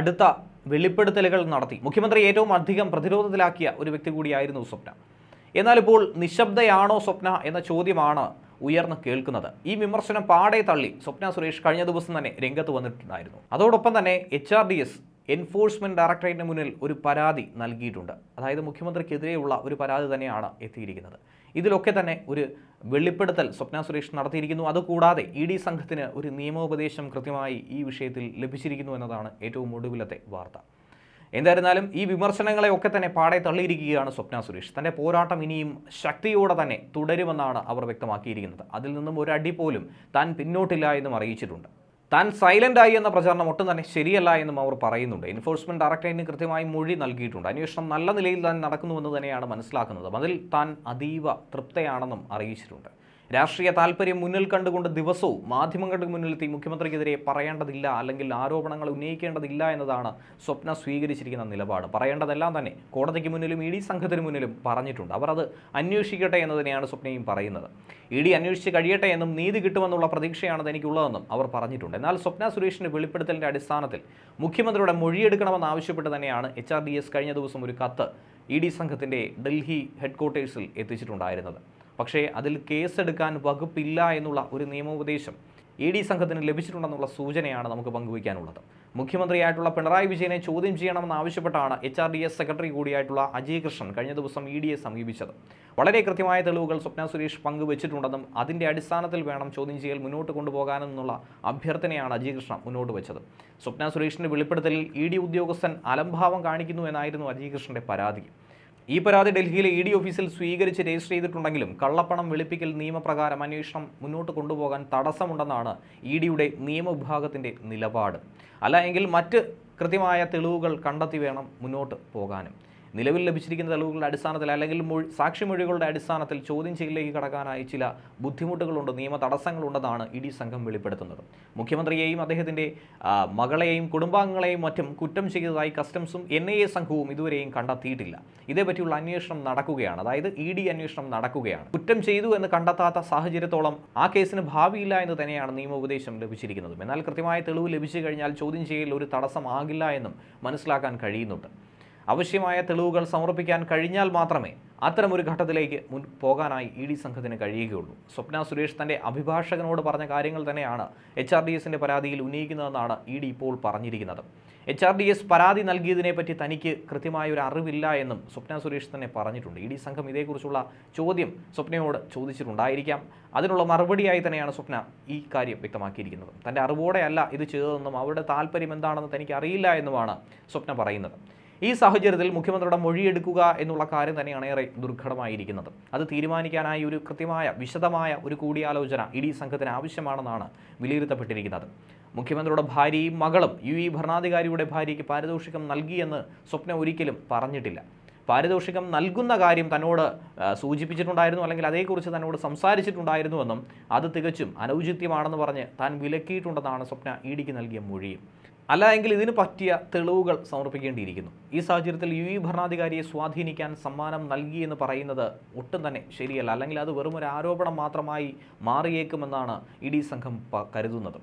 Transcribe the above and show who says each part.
Speaker 1: അടുത്ത വെളിപ്പെടുത്തലുകൾ നടത്തി മുഖ്യമന്ത്രി ഏറ്റവും അധികം പ്രതിരോധത്തിലാക്കിയ ഒരു വ്യക്തി കൂടിയായിരുന്നു സ്വപ്ന എന്നാൽ ഇപ്പോൾ നിശബ്ദയാണോ സ്വപ്ന എന്ന ചോദ്യമാണ് ഉയർന്നു കേൾക്കുന്നത് ഈ വിമർശനം പാടെ തള്ളി സ്വപ്ന സുരേഷ് കഴിഞ്ഞ ദിവസം തന്നെ രംഗത്ത് വന്നിട്ടുണ്ടായിരുന്നു അതോടൊപ്പം തന്നെ H R D S enforcement ഡയറക്ടറേറ്റിന് മുന്നിൽ ഒരു പരാതി നൽകിയിട്ടുണ്ട് അതായത് മുഖ്യമന്ത്രിക്കെതിരെയുള്ള ഒരു പരാതി തന്നെയാണ് എത്തിയിരിക്കുന്നത് ഇതിലൊക്കെ തന്നെ ഒരു വെളിപ്പെടുത്തൽ സ്വപ്ന സുരേഷ് നടത്തിയിരിക്കുന്നു അതുകൂടാതെ ഇ ഡി സംഘത്തിന് ഒരു നിയമോപദേശം കൃത്യമായി ഈ വിഷയത്തിൽ ലഭിച്ചിരിക്കുന്നു എന്നതാണ് ഏറ്റവും ഒടുവിലത്തെ വാർത്ത എന്തായിരുന്നാലും ഈ വിമർശനങ്ങളെ ഒക്കെ തന്നെ പാടെ തള്ളിയിരിക്കുകയാണ് സ്വപ്ന സുരേഷ് തൻ്റെ പോരാട്ടം ഇനിയും ശക്തിയോടെ തന്നെ തുടരുമെന്നാണ് അവർ വ്യക്തമാക്കിയിരിക്കുന്നത് അതിൽ നിന്നും ഒരടി പോലും താൻ പിന്നോട്ടില്ല എന്നും അറിയിച്ചിട്ടുണ്ട് താൻ സൈലൻ്റായി എന്ന പ്രചാരണം ഒട്ടും തന്നെ ശരിയല്ല എന്നും അവർ പറയുന്നുണ്ട് എൻഫോഴ്സ്മെന്റ് ഡയറക്ടറേറ്റിന് കൃത്യമായി മൊഴി നൽകിയിട്ടുണ്ട് അന്വേഷണം നല്ല നിലയിൽ തന്നെ നടക്കുന്നുവെന്ന് തന്നെയാണ് മനസ്സിലാക്കുന്നത് അതിൽ താൻ അതീവ തൃപ്തയാണെന്നും അറിയിച്ചിട്ടുണ്ട് രാഷ്ട്രീയ താല്പര്യം മുന്നിൽ കണ്ടുകൊണ്ട് ദിവസവും മാധ്യമങ്ങളുടെ മുന്നിലെത്തി മുഖ്യമന്ത്രിക്കെതിരെ പറയേണ്ടതില്ല അല്ലെങ്കിൽ ആരോപണങ്ങൾ ഉന്നയിക്കേണ്ടതില്ല എന്നതാണ് സ്വപ്ന സ്വീകരിച്ചിരിക്കുന്ന നിലപാട് പറയേണ്ടതെല്ലാം തന്നെ കോടതിക്ക് മുന്നിലും ഇ ഡി സംഘത്തിന് മുന്നിലും പറഞ്ഞിട്ടുണ്ട് അവർ അത് അന്വേഷിക്കട്ടെ തന്നെയാണ് സ്വപ്നയും പറയുന്നത് ഇ ഡി അന്വേഷിച്ച് കഴിയട്ടെ എന്നും നീതി കിട്ടുമെന്നുള്ള പ്രതീക്ഷയാണ് തനിക്കുള്ളതെന്നും അവർ പറഞ്ഞിട്ടുണ്ട് എന്നാൽ സ്വപ്ന സുരേഷിൻ്റെ വെളിപ്പെടുത്തലിൻ്റെ അടിസ്ഥാനത്തിൽ മുഖ്യമന്ത്രിയുടെ മൊഴിയെടുക്കണമെന്ന് ആവശ്യപ്പെട്ട് തന്നെയാണ് എച്ച് കഴിഞ്ഞ ദിവസം ഒരു കത്ത് ഇ ഡി സംഘത്തിൻ്റെ ഡൽഹി ഹെഡ്ക്വാർട്ടേഴ്സിൽ എത്തിച്ചിട്ടുണ്ടായിരുന്നത് പക്ഷേ അതിൽ കേസെടുക്കാൻ വകുപ്പില്ല എന്നുള്ള ഒരു നിയമോപദേശം ഇ ഡി സംഘത്തിന് ലഭിച്ചിട്ടുണ്ടെന്നുള്ള സൂചനയാണ് നമുക്ക് പങ്കുവയ്ക്കാനുള്ളത് മുഖ്യമന്ത്രിയായിട്ടുള്ള പിണറായി വിജയനെ ചോദ്യം ചെയ്യണമെന്ന് ആവശ്യപ്പെട്ടാണ് H R D S secretary കൂടിയായിട്ടുള്ള അജയ് കൃഷ്ണൻ കഴിഞ്ഞ ദിവസം ഇ e ഡിയെ സമീപിച്ചത് വളരെ കൃത്യമായ തെളിവുകൾ സ്വപ്ന സുരേഷ് പങ്കുവച്ചിട്ടുണ്ടെന്നും അതിൻ്റെ അടിസ്ഥാനത്തിൽ വേണം ചോദ്യം ചെയ്യൽ മുന്നോട്ട് കൊണ്ടുപോകാനെന്നുള്ള അഭ്യർത്ഥനയാണ് അജയ് കൃഷ്ണൻ മുന്നോട്ട് വെച്ചത് സ്വപ്ന സുരേഷിൻ്റെ വെളിപ്പെടുത്തലിൽ ഇ e ഡി ഉദ്യോഗസ്ഥൻ അലംഭാവം കാണിക്കുന്നു എന്നായിരുന്നു അജയ് കൃഷ്ണൻ്റെ പരാതി ഈ പരാതി ഡൽഹിയിലെ ഇ ഡി ഓഫീസിൽ സ്വീകരിച്ച് രജിസ്റ്റർ ചെയ്തിട്ടുണ്ടെങ്കിലും കള്ളപ്പണം വെളുപ്പിക്കൽ നിയമപ്രകാരം അന്വേഷണം മുന്നോട്ട് കൊണ്ടുപോകാൻ തടസ്സമുണ്ടെന്നാണ് ഇ ഡിയുടെ നിയമവിഭാഗത്തിൻ്റെ നിലപാട് അല്ല മറ്റ് കൃത്യമായ തെളിവുകൾ കണ്ടെത്തി വേണം മുന്നോട്ട് പോകാനും നിലവിൽ ലഭിച്ചിരിക്കുന്ന തെളിവുകളുടെ അടിസ്ഥാനത്തിൽ അല്ലെങ്കിൽ മൊഴി സാക്ഷിമൊഴികളുടെ അടിസ്ഥാനത്തിൽ ചോദ്യം ചെയ്യലിലേക്ക് കടക്കാനായി ചില ബുദ്ധിമുട്ടുകളുണ്ട് നിയമ തടസ്സങ്ങളുണ്ടെന്നാണ് ഇ ഡി സംഘം വെളിപ്പെടുത്തുന്നത് മുഖ്യമന്ത്രിയെയും അദ്ദേഹത്തിൻ്റെ മകളെയും കുടുംബാംഗങ്ങളെയും മറ്റും കുറ്റം ചെയ്തതായി കസ്റ്റംസും എൻ ഐ എ സംഘവും ഇതുവരെയും കണ്ടെത്തിയിട്ടില്ല ഇതേപറ്റിയുള്ള അന്വേഷണം നടക്കുകയാണ് അതായത് ഇ ഡി അന്വേഷണം നടക്കുകയാണ് കുറ്റം ചെയ്തു എന്ന് കണ്ടെത്താത്ത സാഹചര്യത്തോളം ആ കേസിന് ഭാവിയില്ല എന്ന് തന്നെയാണ് നിയമോപദേശം ലഭിച്ചിരിക്കുന്നതും എന്നാൽ കൃത്യമായ തെളിവ് ലഭിച്ചു കഴിഞ്ഞാൽ ചോദ്യം ചെയ്യൽ ഒരു തടസ്സമാകില്ല എന്നും മനസ്സിലാക്കാൻ കഴിയുന്നുണ്ട് ആവശ്യമായ തെളിവുകൾ സമർപ്പിക്കാൻ കഴിഞ്ഞാൽ മാത്രമേ അത്തരമൊരു ഘട്ടത്തിലേക്ക് മുൻ പോകാനായി ഇ ഡി സംഘത്തിന് കഴിയുകയുള്ളൂ സ്വപ്ന സുരേഷ് തൻ്റെ അഭിഭാഷകനോട് പറഞ്ഞ കാര്യങ്ങൾ തന്നെയാണ് എച്ച് ആർ ഡി എസിൻ്റെ പരാതിയിൽ ഉന്നയിക്കുന്നതെന്നാണ് ഇ ഡി ഇപ്പോൾ പറഞ്ഞിരിക്കുന്നത് എച്ച് ആർ ഡി എസ് പരാതി നൽകിയതിനെപ്പറ്റി തനിക്ക് കൃത്യമായ ഒരു അറിവില്ല എന്നും സ്വപ്ന സുരേഷ് തന്നെ പറഞ്ഞിട്ടുണ്ട് ഇ ഡി സംഘം ഇതേക്കുറിച്ചുള്ള ചോദ്യം സ്വപ്നയോട് ചോദിച്ചിട്ടുണ്ടായിരിക്കാം അതിനുള്ള മറുപടിയായി തന്നെയാണ് സ്വപ്ന ഈ കാര്യം വ്യക്തമാക്കിയിരിക്കുന്നത് തൻ്റെ അറിവോടെയല്ല ഇത് ചെയ്തതെന്നും അവരുടെ താല്പര്യം എന്താണെന്ന് തനിക്ക് അറിയില്ല എന്നുമാണ് സ്വപ്ന പറയുന്നത് ഈ സാഹചര്യത്തിൽ മുഖ്യമന്ത്രിയുടെ മൊഴിയെടുക്കുക എന്നുള്ള കാര്യം തന്നെയാണ് ഏറെ ദുർഘടമായിരിക്കുന്നത് അത് തീരുമാനിക്കാനായി ഒരു കൃത്യമായ വിശദമായ ഒരു കൂടിയാലോചന ഇ സംഘത്തിന് ആവശ്യമാണെന്നാണ് വിലയിരുത്തപ്പെട്ടിരിക്കുന്നത് മുഖ്യമന്ത്രിയുടെ ഭാര്യയും മകളും യു ഇ ഭരണാധികാരിയുടെ ഭാര്യയ്ക്ക് പാരിതോഷികം നൽകിയെന്ന് സ്വപ്ന ഒരിക്കലും പറഞ്ഞിട്ടില്ല പാരിതോഷികം നൽകുന്ന കാര്യം തന്നോട് സൂചിപ്പിച്ചിട്ടുണ്ടായിരുന്നു അല്ലെങ്കിൽ അതേക്കുറിച്ച് തന്നോട് സംസാരിച്ചിട്ടുണ്ടായിരുന്നുവെന്നും അത് തികച്ചും അനൗചിത്യമാണെന്ന് പറഞ്ഞ് താൻ വിലക്കിയിട്ടുണ്ടെന്നാണ് സ്വപ്ന ഇ ഡിക്ക് നൽകിയ മൊഴി അല്ല എങ്കിൽ ഇതിന് പറ്റിയ തെളിവുകൾ സമർപ്പിക്കേണ്ടിയിരിക്കുന്നു ഈ സാഹചര്യത്തിൽ യു ഇ ഭരണാധികാരിയെ സ്വാധീനിക്കാൻ സമ്മാനം നൽകി എന്ന് പറയുന്നത് ഒട്ടും തന്നെ ശരിയല്ല അല്ലെങ്കിൽ അത് വെറും ഒരു ആരോപണം മാത്രമായി മാറിയേക്കുമെന്നാണ് ഇ ഡി സംഘം കരുതുന്നത്